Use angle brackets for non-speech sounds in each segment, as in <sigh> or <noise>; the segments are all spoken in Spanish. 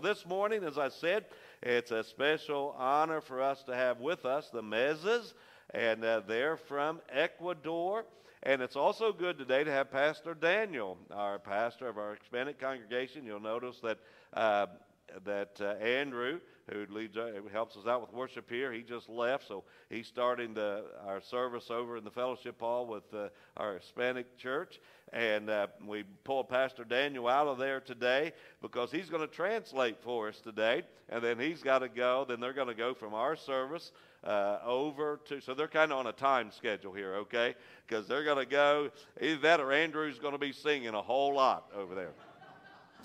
Well, this morning, as I said, it's a special honor for us to have with us the Mezes, and uh, they're from Ecuador. And it's also good today to have Pastor Daniel, our pastor of our Hispanic congregation. You'll notice that uh, that uh, Andrew, who leads, uh, helps us out with worship here, he just left, so he's starting the, our service over in the fellowship hall with uh, our Hispanic church. And uh, we pull Pastor Daniel out of there today because he's going to translate for us today. And then he's got to go. Then they're going to go from our service uh, over to. So they're kind of on a time schedule here, okay? Because they're going to go. Either that or Andrew's going to be singing a whole lot over there.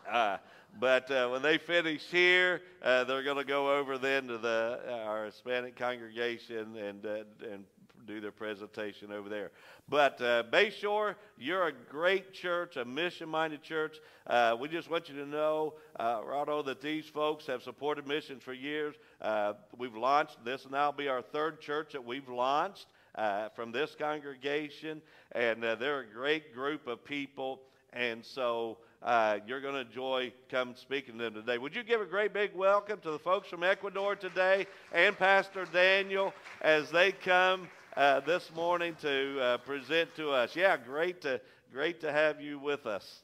Uh, but uh, when they finish here, uh, they're going to go over then to the, uh, our Hispanic congregation and, uh, and do their presentation over there. But uh, Bayshore, you're a great church, a mission-minded church. Uh, we just want you to know, uh, Rado, that these folks have supported missions for years. Uh, we've launched this, and that'll be our third church that we've launched uh, from this congregation, and uh, they're a great group of people. And so uh, you're going to enjoy come speaking to them today. Would you give a great big welcome to the folks from Ecuador today and Pastor Daniel as they come uh, this morning to uh, present to us. Yeah, great to, great to have you with us.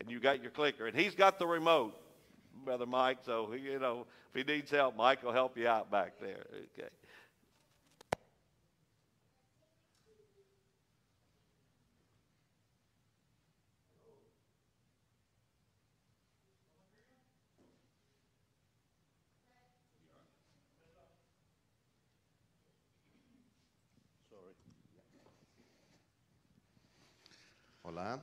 And you got your clicker, and he's got the remote, Brother Mike. So, you know, if he needs help, Mike will help you out back there. Okay. Hola.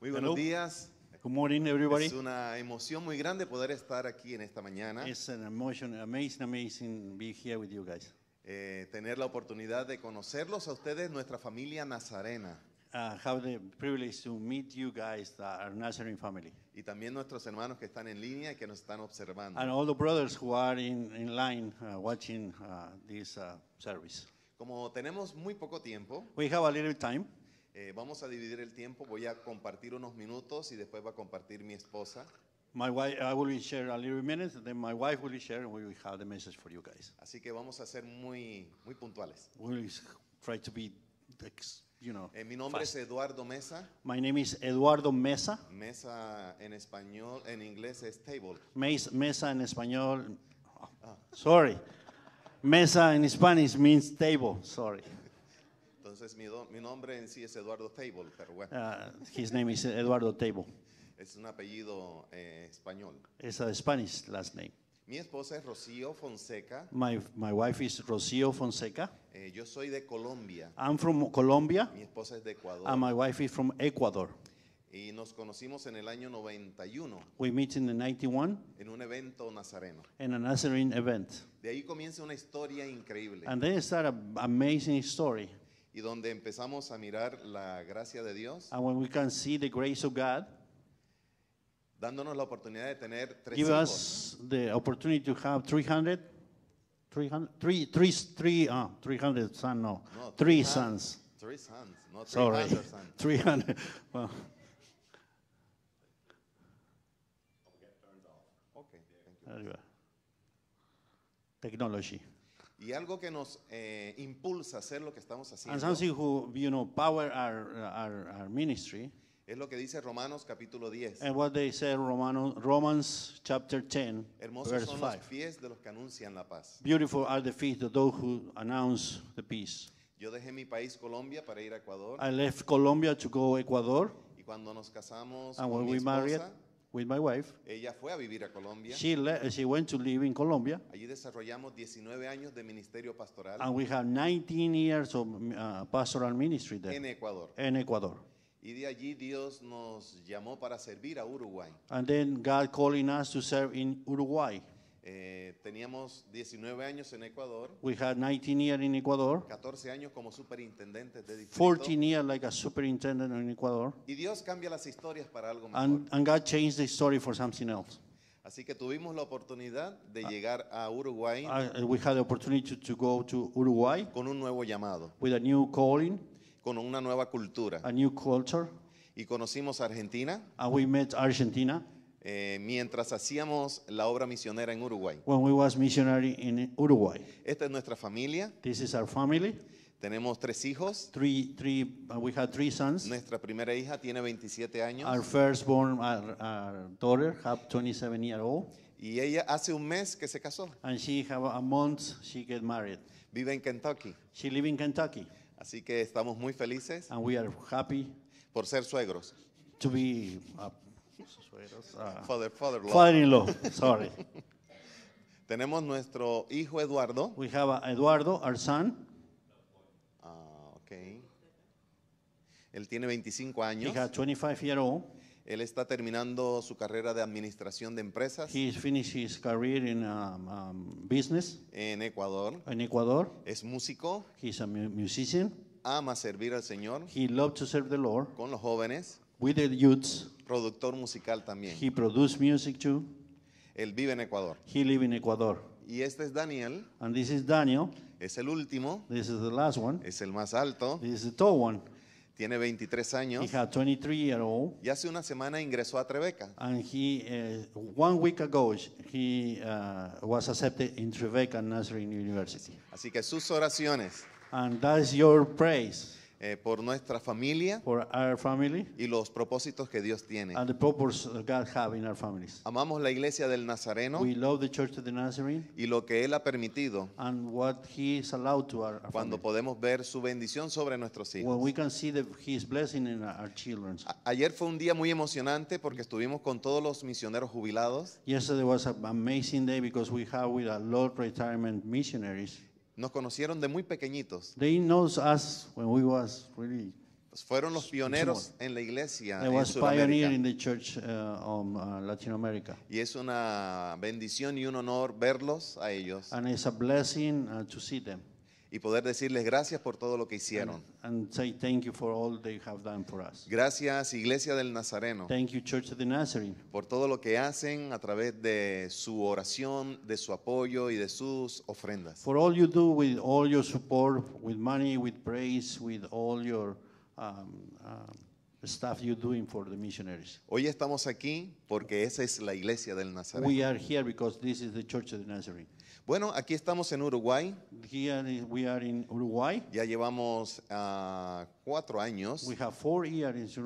Muy buenos Hello. días. Good morning, everybody. Es una emoción muy grande poder estar aquí en esta mañana. It's an emotion, amazing, amazing be here with you guys. Eh, tener la oportunidad de conocerlos a ustedes, nuestra familia nazarena. Uh, have the privilege to meet you guys, our Nazarene family, Y también nuestros hermanos que están en línea y que nos están observando. and all the brothers who are in, in line uh, watching uh, this uh, service. Como tenemos muy poco tiempo, We have a little time. Eh, vamos a dividir el tiempo. Voy a compartir unos minutos y después va a compartir mi esposa. a little then my wife will we for you guys. Así que vamos a ser muy, muy puntuales. We try to be, you know. Eh, mi nombre es Eduardo Mesa. My name is Eduardo Mesa. Mesa en español, en inglés es table. mesa en español, ah. sorry. Mesa en Spanish means table, sorry. Entonces mi, mi nombre en sí es Eduardo Table, pero bueno. Uh, his name is Eduardo Table. Es un apellido eh, español. It's a Spanish last name. Mi esposa es Rocío Fonseca. My, my wife is Rocío Fonseca. Eh, yo soy de Colombia. I'm from Colombia. Mi esposa es de Ecuador. And my wife is from Ecuador. Y nos conocimos en el año 91. We meet in the 91. En un evento nazareno. In a Nazarene event. De ahí comienza una historia increíble. And then start an amazing story y donde empezamos a mirar la gracia de Dios, And when we can see the grace of God, dándonos la oportunidad de tener tres give hijos. us the opportunity to have 300, 300, three, three, three, uh, 300 sons, no, No, three three sons. Three sons, no three Sorry, hundred sons. 300. <laughs> Well, Okay, thank you. Technology. Y algo que nos eh, impulsa a hacer lo que estamos haciendo. Es lo que dice Romanos capítulo 10. And what they Romans chapter 10, son los pies de los que anuncian la paz. Beautiful are the of those who announce the peace. Yo dejé mi país Colombia para ir a Ecuador. I left Ecuador. Y cuando nos casamos with my wife. Ella fue a vivir a Colombia. She, le- uh, she went to live in Colombia, Allí desarrollamos 19 años de ministerio pastoral and we have 19 years of uh, pastoral ministry there en Ecuador. in Ecuador. Y de allí Dios nos llamó para servir a Uruguay. And then God calling us to serve in Uruguay. Eh, teníamos 19 años en Ecuador. We had 19 years in Ecuador. 14 años como superintendente de distrito. 14 years like a superintendent in Ecuador. Y Dios cambia las historias para algo mejor. And, God changed the story for something else. Así que tuvimos la oportunidad de ah. llegar a Uruguay. Uh, we had the opportunity to go to Uruguay. Con un nuevo llamado. With a new calling. Con una nueva cultura. A new culture. Y conocimos Argentina. And we met Argentina. Eh, mientras hacíamos la obra misionera en Uruguay. missionary Esta es nuestra familia. family. Tenemos tres hijos. Uh, nuestra primera hija tiene 27 años. Our firstborn, Y ella hace un mes que se casó. Vive en Kentucky. Kentucky. Así que estamos muy felices. Por ser suegros. To uh, Ah. Father, father, father in law. Sorry. <laughs> Tenemos nuestro hijo Eduardo. We have Eduardo, our son. Ah, okay. Él tiene 25 años. He has 25 year old. Él está terminando su carrera de administración de empresas. He finished his career in um, um, business. En Ecuador. En Ecuador. Es músico. He's a musician. Ama servir al Señor. He loves to serve the Lord. Con los jóvenes with the youths. Productor musical también. He produces music too. Él vive en Ecuador. He live in Ecuador. Y este es Daniel. And this is Daniel. Es el último. This is the last one. Es el más alto. This is the tall one. Tiene 23 años. He had 23 year old. Y hace una semana ingresó a Treveca. And he uh, one week ago he uh, was accepted in Treveca Nazarene University. Así que sus oraciones. And that is your praise. Eh, por nuestra familia y los propósitos que Dios tiene. Amamos la iglesia del Nazareno y lo que Él ha permitido cuando podemos ver su bendición sobre nuestros hijos. Ayer fue un día muy emocionante porque estuvimos con todos los misioneros jubilados Yesterday was an amazing day because we have with a lot retirement missionaries nos conocieron de muy pequeñitos. They knows us when we was really pues fueron los pioneros en la iglesia They en Sudamérica. In the church, uh, um, uh, Latin America. Y es una bendición y un honor verlos a ellos. And it's a blessing uh, to see them y poder decirles gracias por todo lo que hicieron. And, say thank you for all they have done for us. Gracias Iglesia del Nazareno. Thank you Church of the Nazarene. Por todo lo que hacen a través de su oración, de su apoyo y de sus ofrendas. For all you do with all your support, with money, with praise, with all your um, um, stuff you're doing for the missionaries. Hoy estamos aquí porque esa es la Iglesia del Nazareno. We are here because this is the Church of the Nazarene. Bueno, aquí estamos en Uruguay. Here we are in Uruguay. Ya llevamos uh, cuatro años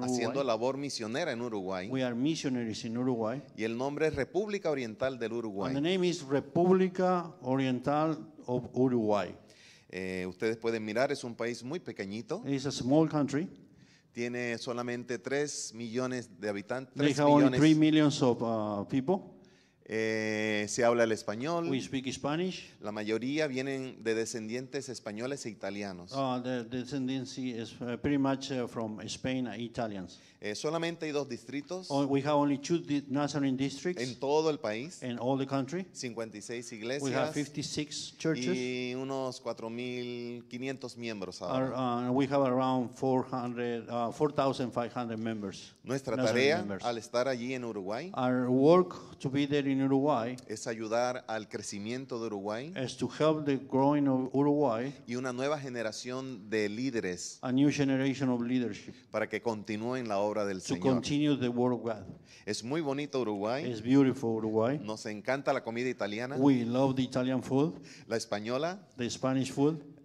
haciendo labor misionera en Uruguay. We are missionaries in Uruguay. Y el nombre es República Oriental del Uruguay. the name is República Oriental of Uruguay. Eh, ustedes pueden mirar, es un país muy pequeñito. It is a small country. Tiene solamente 3 millones de habitantes. 3 millones. 3 millions of uh, people. Eh, se habla el español. We speak Spanish. La mayoría vienen de descendientes españoles e italianos. Uh, ah, the descendancy is eh, pretty much uh, from Spain and eh, Italians. Eh, solamente hay dos distritos. Oh, we have only two di Nazarene districts. En todo el país. In all the country. 56 iglesias. We have 56 churches. Y unos 4.500 miembros ahora. Uh, we have around 4,500 4, uh, members. Nuestra Nazarene tarea members. al estar allí en Uruguay. Our work to be there in Uruguay es ayudar al crecimiento de Uruguay Uruguay, y una nueva generación de líderes para que continúen la obra del Señor. Es muy bonito Uruguay. Nos encanta la comida italiana, la española,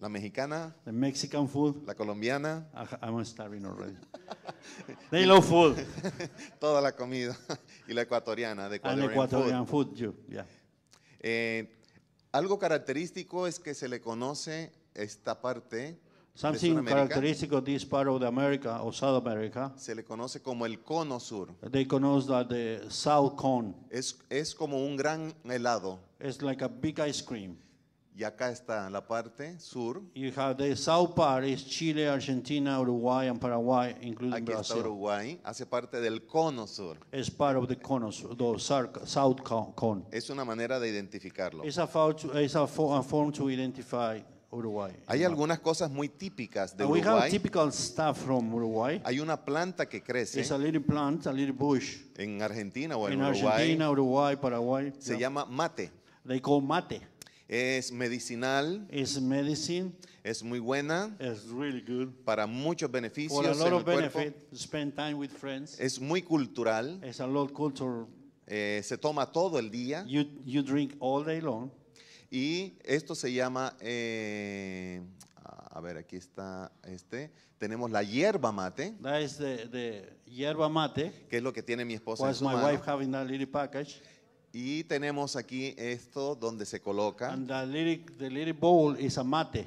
la mexicana, the Mexican food. la colombiana. Ah, I'm starving <laughs> already. They love food. <laughs> Toda la comida <laughs> y la ecuatoriana, de Ecuadorian, food. food eh, algo característico es que se le conoce esta parte Something characteristic of this part of the America or South America. Se le conoce como el cono sur. They conoce that the south cone. Es, es como un gran helado. It's like a big ice cream. Y acá está la parte sur. You have the south part is Chile, Argentina, Uruguay and Paraguay, including Aquí Brazil. está Uruguay, hace parte del cono sur. It's part of the cono sur, the south cone. Es una manera de identificarlo. It's a, to, it's a, form to identify Uruguay. Hay algunas cosas muy típicas de and Uruguay. We have typical stuff from Uruguay. Hay una planta que crece. It's a little plant, a little bush. En Argentina o en In Uruguay. Argentina, Uruguay, Paraguay. Se yeah. llama mate. They call mate. Es medicinal. es medicine. Es muy buena. es really good. Para muchos beneficios For a lot en el benefit, cuerpo. Spend time with friends. Es muy cultural. es a lot cultural. Eh, se toma todo el día. You, you drink all day long. Y esto se llama, eh, a ver, aquí está este. Tenemos la hierba mate. That is the, the hierba mate. Que es lo que tiene mi esposa. en su my wife having that little package? Y tenemos aquí esto donde se coloca. And the little, the little bowl is a mate.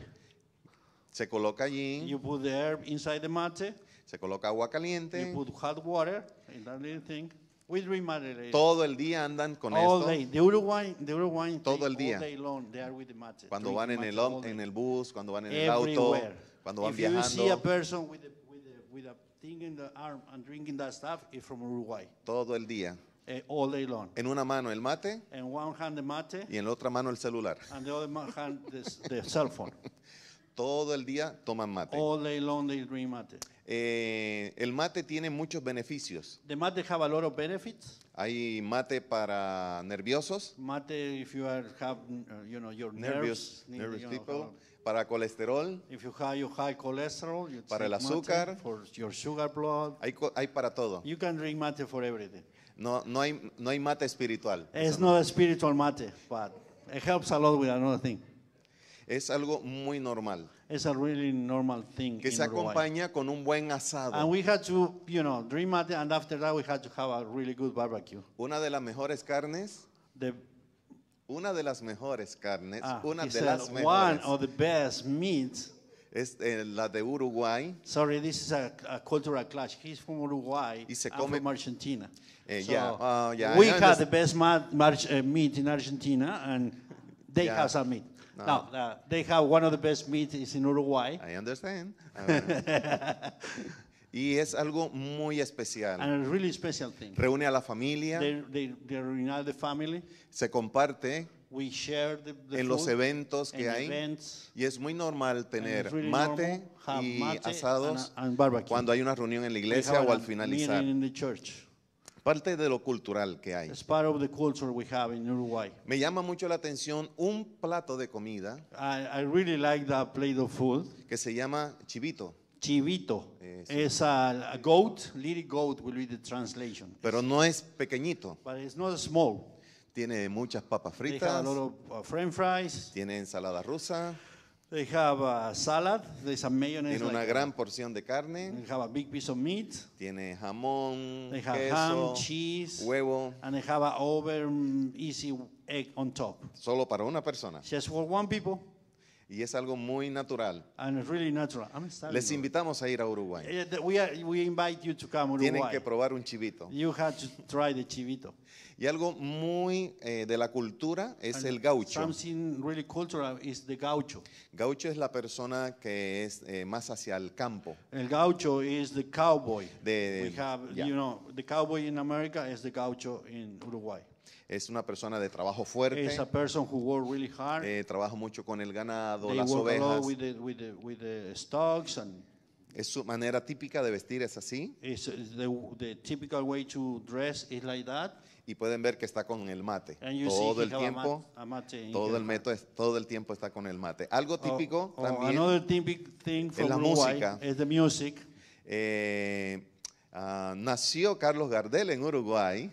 Se coloca allí. You put the herb inside the mate. Se coloca agua caliente. You put hot water in that little thing. We drink mate later. Todo el día andan con all esto. Day. The Uruguay, the Uruguay todo el día. Cuando van en el, en el bus, cuando van en Everywhere. el auto, cuando van If viajando. You see a person with a, with a, with a thing in the arm and drinking that stuff, it's from Uruguay. Todo el día eh, all day long. En una mano el mate In one hand the mate y en la otra mano el celular. and the other hand the, the cell phone. <laughs> Todo el día toman mate. All day long they drink mate. Eh, el mate tiene muchos beneficios. The mate have a lot of benefits. Hay mate para nerviosos, Mate, if you are have uh, you know your nervous, nerves, you nervous know, people, para colesterol, If you have your high cholesterol, Para el mate azúcar. for your sugar blood. hay, hay para todo. You can drink mate for everything. No, no, hay, no hay mate espiritual. It's not a spiritual mate, but it helps a lot with another thing. Es algo muy normal. It's a really normal thing Que se acompaña con un buen asado. And we had to, you know, drink mate, and after that we had to have a really good barbecue. Una de las mejores carnes, The, una de las mejores carnes, ah, una de one of the best meats es eh, la de Uruguay Sorry, this is a, cultural clash. He's from Uruguay. y se from Argentina. Eh, ah, we have the best eh, meat in Argentina, and they have some meat. No. Now uh, they have one of the best meat is in Uruguay, I understand. <laughs> y es algo muy especial. and a really special thing. Reúne a la familia, they family, se comparte en los eventos que hay. y es muy normal tener mate y asados cuando hay una reunión en la iglesia o al finalizar. Parte de lo cultural que hay. Me llama mucho la atención un plato de comida que se llama chivito chivito. Es goat, little goat will be the translation. Pero no es pequeñito. Tiene muchas papas fritas. They have a lot of uh, French fries. Tiene ensalada rusa. They have a salad. There's a mayonnaise. Tiene una like gran porción de carne. They have a big piece of meat. Tiene jamón, They have queso, ham, cheese, huevo. And they have an over easy egg on top. Solo para una persona. Just for one people. Y es algo muy natural. And it's really natural. I'm Les invitamos a ir a Uruguay. Eh, we, are, we invite you to come Uruguay. Tienen que probar un chivito. You have to try the chivito. Y algo muy eh, de la cultura es el gaucho. Something really cultural is the gaucho. Gaucho es la persona que es eh, más hacia el campo. El gaucho is the cowboy. De, We have, you know, the cowboy in America is the gaucho in Uruguay. Es una persona de trabajo fuerte. esa a person who work really hard. Eh, trabaja mucho con el ganado, They las work ovejas. A lot with the, with the, stocks and es su manera típica de vestir, es así. Is the, the typical way to dress is like that y pueden ver que está con el mate. Todo el tiempo, todo el mate, todo el tiempo está con el mate. Algo oh, típico oh, oh, también thing from en la música. Eh, ah, nació Carlos Gardel en Uruguay.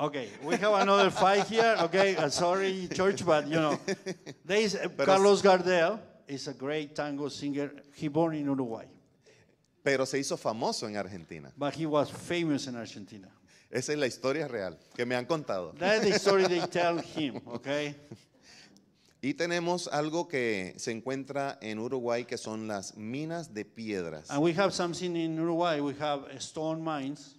Okay, we have another fight here. Okay, uh, sorry, church, but you know, <laughs> Carlos Gardel is a great tango singer. He born in Uruguay. Pero se hizo famoso en Argentina. But he was famous in Argentina. Esa es la historia real que me han contado. story they tell him, okay? <laughs> Y tenemos algo que se encuentra en Uruguay que son las minas de piedras. And we have something in Uruguay, we have stone mines.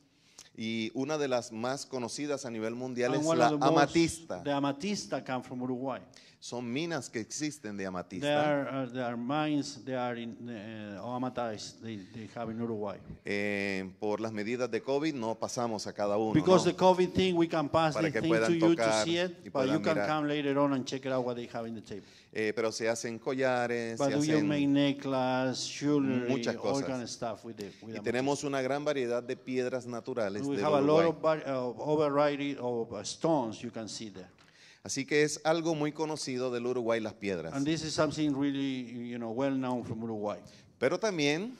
Y una de las más conocidas a nivel mundial And es la amatista. The amatista come from Uruguay. Son minas que existen de amatista. There are, uh, there are mines they are in uh, amatist they, they have in Uruguay. Eh, por las medidas de COVID no pasamos a cada uno. Because ¿no? the COVID thing we can pass Para the thing to you to see it, but you can mirar. come later on and check it out what they have in the table. Eh, pero se hacen collares, But se hacen necklace, jewelry, muchas cosas. kind of stuff with the, with y tenemos una gran variedad de piedras naturales We de Uruguay. Uh, uh, stones you can see there. Así que es algo muy conocido del Uruguay las piedras. And this is something really, you know, well known from Uruguay. Pero también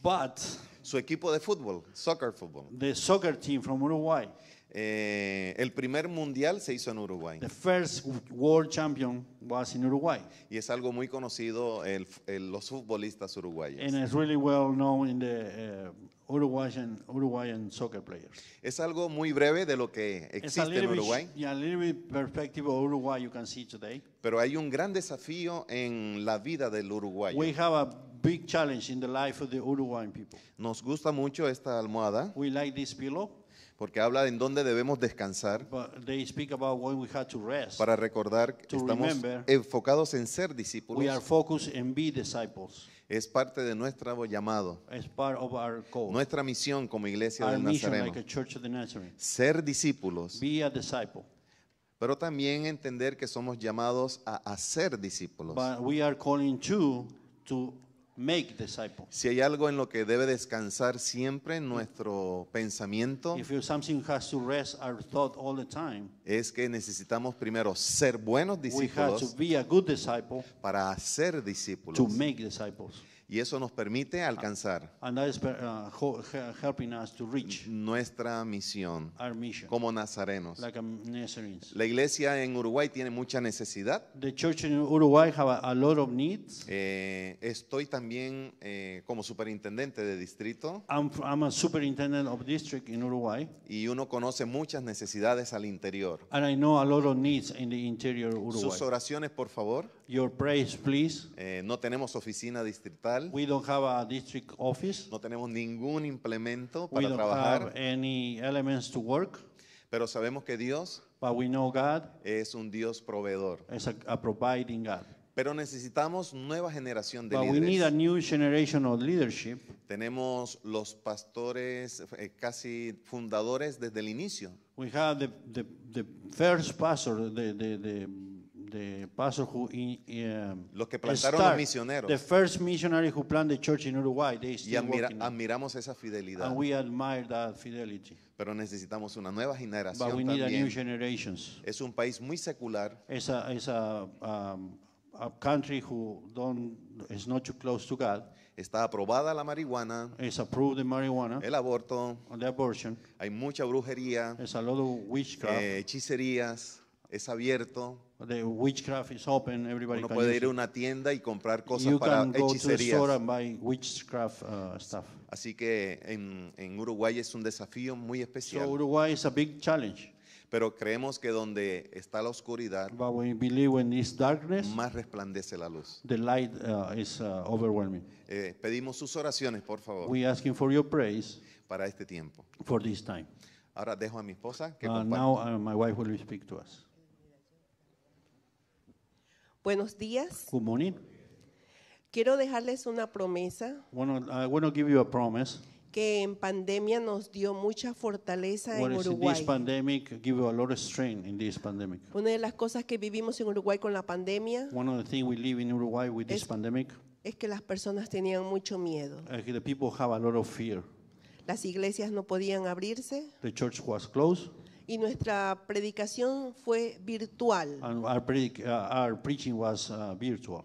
But su equipo de fútbol, soccer football. The soccer team from Uruguay eh, el primer mundial se hizo en Uruguay. The first world champion was in Uruguay. Y es algo muy conocido el, el, los futbolistas uruguayos. And it's really well known in the uh, Uruguayan, Uruguayan soccer players. Es algo muy breve de lo que existe en Uruguay. Bit, yeah, a little bit perspective of Uruguay you can see today. Pero hay un gran desafío en la vida del uruguayo. We have a big challenge in the life of the Uruguayan people. Nos gusta mucho esta almohada. We like this pillow porque habla de en dónde debemos descansar para recordar que estamos enfocados en ser discípulos. Es parte de nuestro llamado, nuestra misión como iglesia del Nazareno. Ser discípulos, pero también entender que somos llamados a hacer discípulos. we are calling si hay algo en lo que debe descansar siempre nuestro pensamiento, es que necesitamos primero ser buenos discípulos para hacer discípulos. Y eso nos permite alcanzar uh, nuestra misión como nazarenos. La iglesia en Uruguay tiene mucha necesidad. estoy también eh, como superintendente de distrito y uno conoce muchas necesidades al interior. Sus oraciones, por favor. Your praise, please. Eh, no tenemos oficina distrital. We don't have a district office. No tenemos ningún implemento para We don't trabajar. have any elements to work, Pero sabemos que Dios but we know God es un Dios proveedor. is a, providing God. Pero necesitamos nueva generación de But we need a new generation of leadership. Tenemos los pastores eh, casi fundadores desde el inicio. We have the, the, the first pastor, the, the, the the pastor who in, um, los que plantaron start, los misioneros. The first missionary who planted church in Uruguay, y admiramos esa fidelidad. And we admire that fidelity. Pero necesitamos una nueva generación But we need A new generations. Es un país muy secular. Es a, es a, um, a country who don't, is not too close to God está aprobada la marihuana, It's approved the marijuana el aborto, the abortion. hay mucha brujería, Es a lot of witchcraft. Eh, hechicerías, es abierto. The witchcraft is open, everybody Uno can puede use ir a una tienda y comprar cosas You para can go to store and buy witchcraft uh, stuff. Así que en, en Uruguay es un desafío muy So especial. Uruguay is a big challenge. Pero creemos que donde está la oscuridad, But we when darkness, más resplandece la luz. the light uh, is uh, overwhelming. Eh, pedimos sus oraciones, por favor, We asking for your praise para este tiempo. for this time. Ahora dejo a mi esposa que Uh, now uh, my wife will speak to us. Buenos días. Quiero dejarles una promesa bueno que en pandemia nos dio mucha fortaleza en Uruguay. Una de las cosas que vivimos en Uruguay con la pandemia Es- que las personas tenían mucho miedo. Las iglesias no podían abrirse, church was y nuestra predicación fue uh, uh, virtual.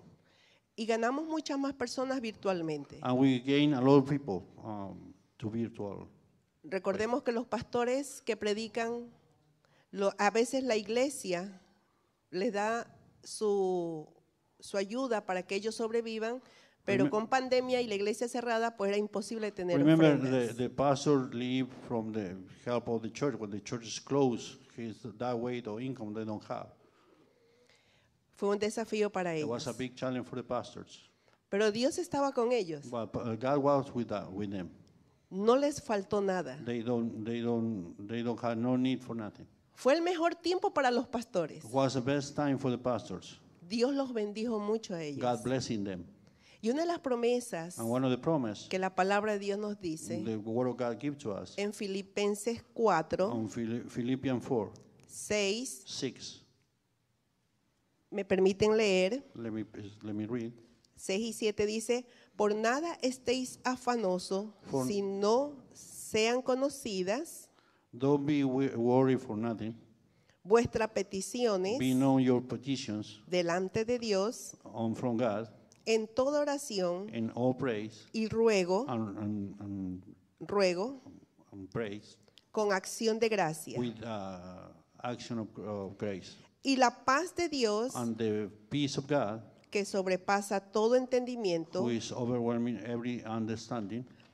Y ganamos muchas más personas virtualmente. Um, Recordemos que los pastores que predican, a veces la iglesia les da su, su ayuda para que ellos sobrevivan, pero con pandemia y la iglesia cerrada, pues era imposible tener Remember the, the pastor live from the help of the church. When the church is closed, his, that weight or income they don't have. Fue un desafío para It was a big challenge for the pastors. Pero Dios estaba con ellos. But God was with, that, uh, with them. No les faltó nada. They don't, they don't, they don't have no need for nothing. Fue el mejor tiempo para los pastores. It was the best time for the pastors. Dios los bendijo mucho a ellos. God blessing them. Y una de las promesas que la palabra de Dios nos dice en Filipenses 4, 6, me permiten leer, 6 y 7 dice, por nada estéis afanosos, si no sean conocidas vuestras peticiones delante de Dios en toda oración y ruego, ruego con acción de gracia. Uh, y la paz de Dios que sobrepasa todo entendimiento,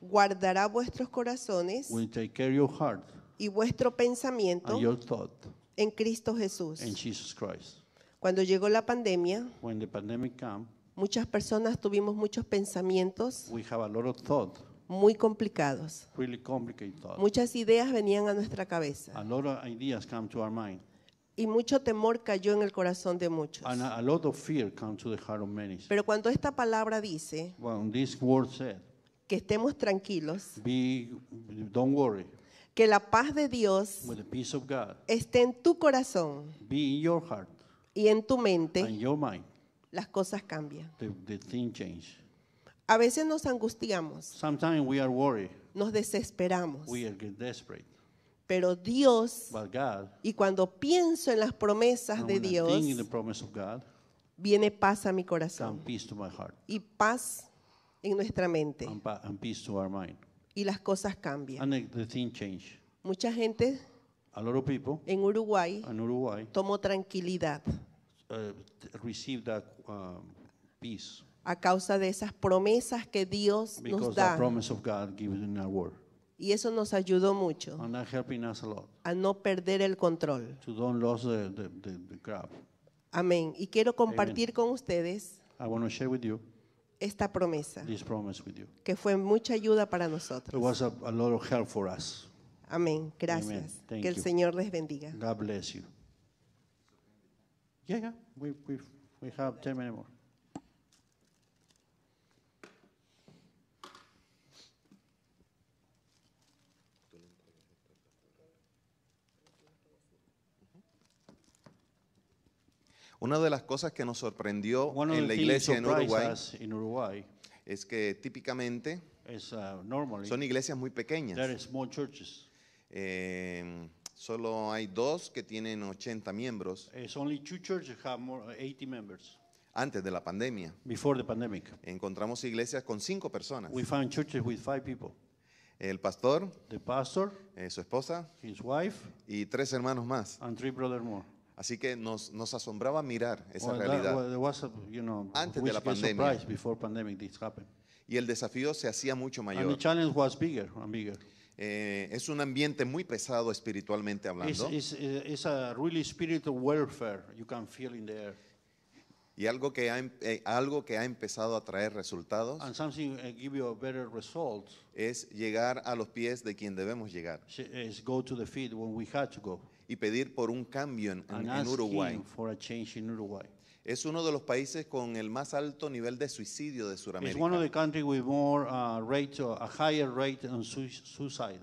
guardará vuestros corazones y vuestro pensamiento en Cristo Jesús. Cuando llegó la pandemia, Muchas personas tuvimos muchos pensamientos muy complicados. Muchas ideas venían a nuestra cabeza y mucho temor cayó en el corazón de muchos. Pero cuando esta palabra dice que estemos tranquilos, worry, que la paz de Dios esté en tu corazón heart y en tu mente las cosas cambian. A veces nos angustiamos, nos desesperamos, pero Dios, y cuando pienso en las promesas de Dios, viene paz a mi corazón y paz en nuestra mente y las cosas cambian. Mucha gente en Uruguay en Uruguay tomó tranquilidad Uh, um, a causa de esas promesas que Dios nos da. Y eso nos ayudó mucho a, no perder el control. Amén. Y quiero compartir con ustedes esta promesa que fue mucha ayuda para nosotros. Amén. Gracias. Que el Señor les bendiga. God bless you we, we have more. Una de las cosas que nos sorprendió en la iglesia en Uruguay, es que típicamente uh, son iglesias muy pequeñas. Eh, Solo hay dos que tienen 80 miembros. It's eh, only two churches have more, 80 uh, members. Antes de la pandemia. Before the pandemic. Encontramos iglesias con cinco personas. We found churches with five people. El pastor, the pastor eh, su esposa, his wife, y tres hermanos más. And three brothers more. Así que nos, nos asombraba mirar esa well, realidad that, well, was, you know, antes de la pandemia. Before pandemic this happened. Y el desafío se hacía mucho mayor. And the challenge was bigger and bigger. Eh, es un ambiente muy pesado espiritualmente hablando. Y algo que ha, em, eh, algo que ha empezado a traer resultados eh, es llegar a los pies de quien debemos llegar y pedir por un cambio en, Uruguay. Es uno de los países con el más alto nivel de suicidio de It's one of the Sudamérica. countries with more uh, rate, uh, a higher rate on suicide.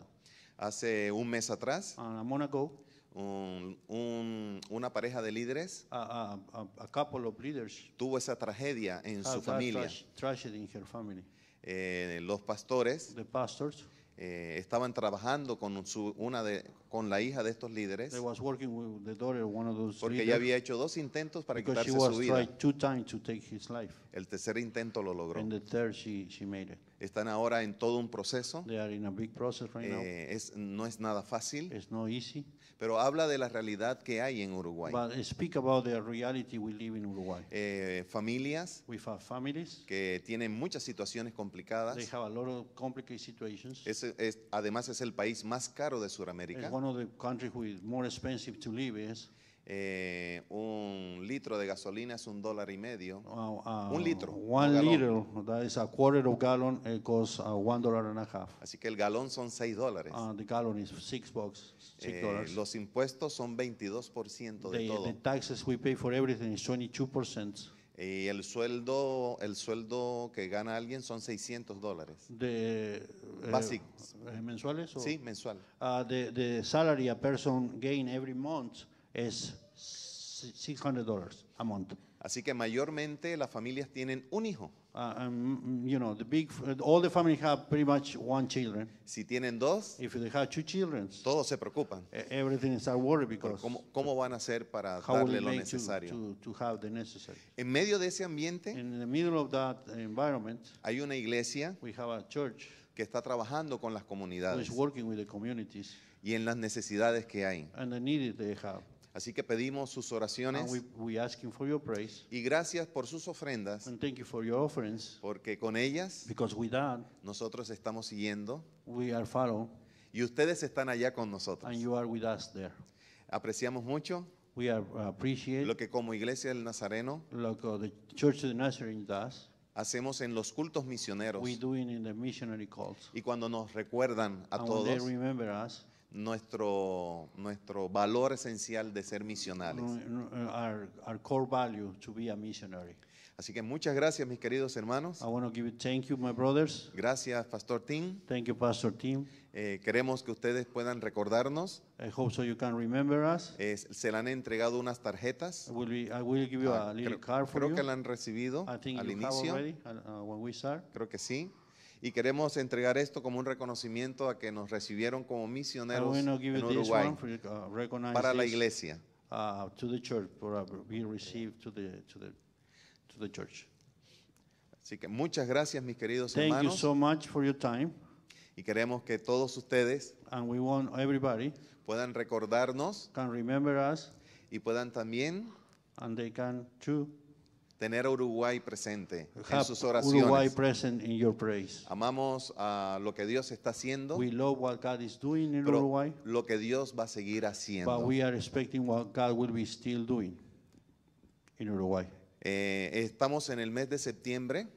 Hace un mes atrás, en uh, a month ago, un- un- una pareja de líderes a, a, a, couple of leaders tuvo esa tragedia en su familia. tragedy in her family. Eh, los pastores The pastors eh, estaban trabajando con, su, una de, con la hija de estos líderes. porque ella había hecho dos intentos para quitarse su vida. El tercer intento lo logró. Están ahora en todo un proceso. Eh, es, no es nada fácil. easy pero habla de la realidad que hay en Uruguay. familias que tienen muchas situaciones complicadas. además es el país más caro de Sudamérica. more expensive eh, un litro de gasolina es un dólar y medio. Uh, uh, un litro. One liter, that is a quarter of gallon, it costs uh, one dollar and a half. Así que el galón son 6 dólares. Ah, the gallon is six bucks, eh, los impuestos son 22% de the, todo. The taxes we pay for everything is 22%. Y el sueldo, el sueldo que gana alguien son 600 dólares. De eh, básicos. Eh, mensuales? Or? Sí, mensual. the, ah, the salary a person gain every month es 600 dólares a month. Así que mayormente las familias tienen un hijo. Uh, um, you know, the big, all the family have pretty much one children. Si tienen dos, If they have two children, todos se preocupan. E, everything is worried because cómo, ¿Cómo van a hacer para darle lo necesario? To, to, to have the necessary. En medio de ese ambiente, In the middle of that environment, hay una iglesia we have a church que está trabajando con las comunidades who is working with the communities, y en las necesidades que hay. And the they have. Así que pedimos sus oraciones. Y gracias por sus ofrendas. for Porque con ellas nosotros estamos siguiendo. y ustedes están allá con nosotros. Apreciamos mucho. Uh, lo que como iglesia del Nazareno hacemos en los cultos misioneros. Y cuando nos recuerdan a todos nuestro, nuestro valor esencial de ser misionales. Our, our core value to be a missionary. Así que muchas gracias, mis queridos hermanos. I want to give you, thank you, my brothers. Gracias, Pastor Tim. Thank you, Pastor Tim. Eh, queremos que ustedes puedan recordarnos. I hope so you can remember us. Eh, se le han entregado unas tarjetas. I will, be, I will give you a ah, little creo, card for creo que la han recibido I think al you inicio. Have already, uh, uh, when we start. Creo que sí y queremos entregar esto como un reconocimiento a que nos recibieron como misioneros en Uruguay uh, para la iglesia. Así que muchas gracias, mis queridos hermanos. Y queremos que todos ustedes puedan recordarnos y puedan también And can tener a Uruguay presente en sus oraciones. Amamos a lo que Dios está haciendo, lo que Dios va a seguir haciendo. en Uruguay. Eh, estamos en el mes de septiembre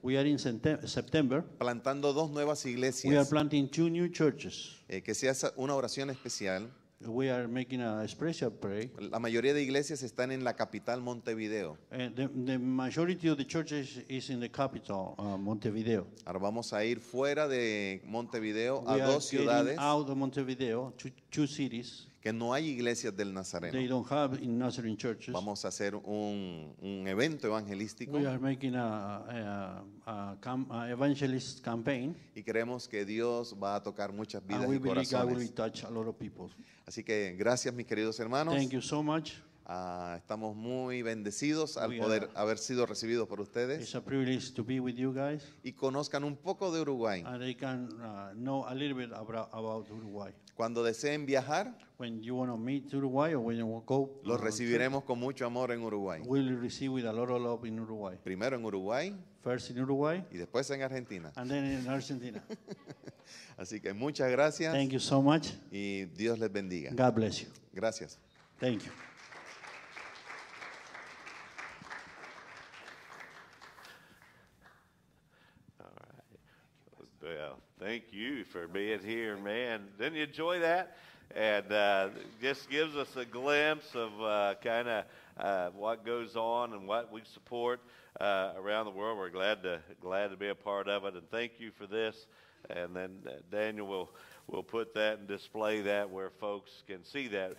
plantando dos nuevas iglesias eh, que se hace una oración especial We are making a special prayer. La mayoría de iglesias están en la capital Montevideo. Eh, the, the majority of the churches is in the capital, uh, Montevideo. Ahora vamos a ir fuera de Montevideo a dos ciudades. Out of Montevideo two cities. Que no hay iglesias del Nazareno. They don't have in Nazarene churches. Vamos a hacer un, un evento evangelístico. We are making a, a, a, a evangelist campaign. Y creemos que Dios va a tocar muchas vidas and we y believe God will touch a lot of people. Así que gracias mis queridos hermanos. Thank you so much. Ah, estamos muy bendecidos al We poder are- haber sido recibidos por ustedes It's a privilege to be with you guys, y conozcan un poco de Uruguay. and I can uh, know a little bit abra- about Uruguay. Cuando deseen viajar, when you want to meet Uruguay or when you want to go, los recibiremos con mucho amor en Uruguay. We'll receive with a lot of love in Uruguay. Primero en Uruguay. First in Uruguay. Y después en Argentina. And then in Argentina. <laughs> Así que muchas gracias. Thank you so much. Y Dios les bendiga. God bless you. Gracias. Thank you. All right. Well. Thank you for being here, man. Didn't you enjoy that? And uh, just gives us a glimpse of uh, kind of uh, what goes on and what we support uh, around the world. We're glad to glad to be a part of it, and thank you for this. And then uh, Daniel will will put that and display that where folks can see that.